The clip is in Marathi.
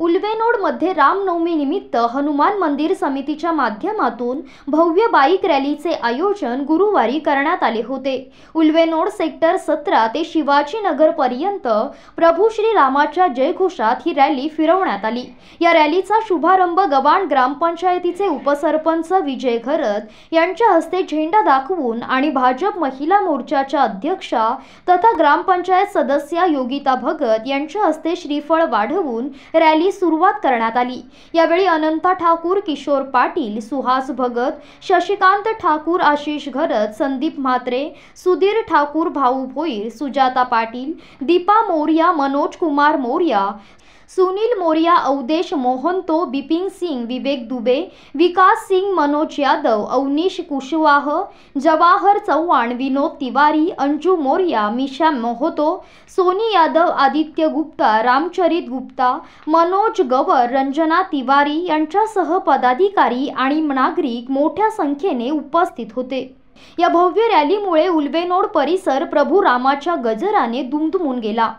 उल्वेनोड मध्ये रामनवमी निमित्त हनुमान मंदिर समितीच्या माध्यमातून भव्य बाईक रॅलीचे आयोजन गुरुवारी करण्यात आले होते उल्वेनोड सेक्टर सतरा ते शिवाजी पर्यंत प्रभू श्री रामाच्या जयघोषात ही रॅली फिरवण्यात आली या रॅलीचा शुभारंभ गवाण ग्रामपंचायतीचे उपसरपंच विजय घरत यांच्या हस्ते झेंडा दाखवून आणि भाजप महिला मोर्चाच्या अध्यक्षा तथा ग्रामपंचायत सदस्या योगिता भगत यांच्या हस्ते श्रीफळ वाढवून रॅली सुरुवात करण्यात आली यावेळी अनंता ठाकूर किशोर पाटील सुहास भगत शशिकांत ठाकूर आशिष घरत संदीप म्हात्रे सुधीर ठाकूर भाऊ भोईर सुजाता पाटील दीपा मोर्या मनोज कुमार मोर्या सुनील मोरिया अवदेश मोहंतो बिपिन सिंग विवेक दुबे विकास सिंग मनोज यादव अवनीश कुशवाह जवाहर चव्हाण विनोद तिवारी अंजू मोरिया मिशा मोहतो सोनी यादव आदित्य गुप्ता रामचरित गुप्ता मनोज गवर रंजना तिवारी यांच्यासह पदाधिकारी आणि नागरिक मोठ्या संख्येने उपस्थित होते या भव्य रॅलीमुळे उल्बेनोड परिसर प्रभू रामाच्या गजराने दुमदुमून गेला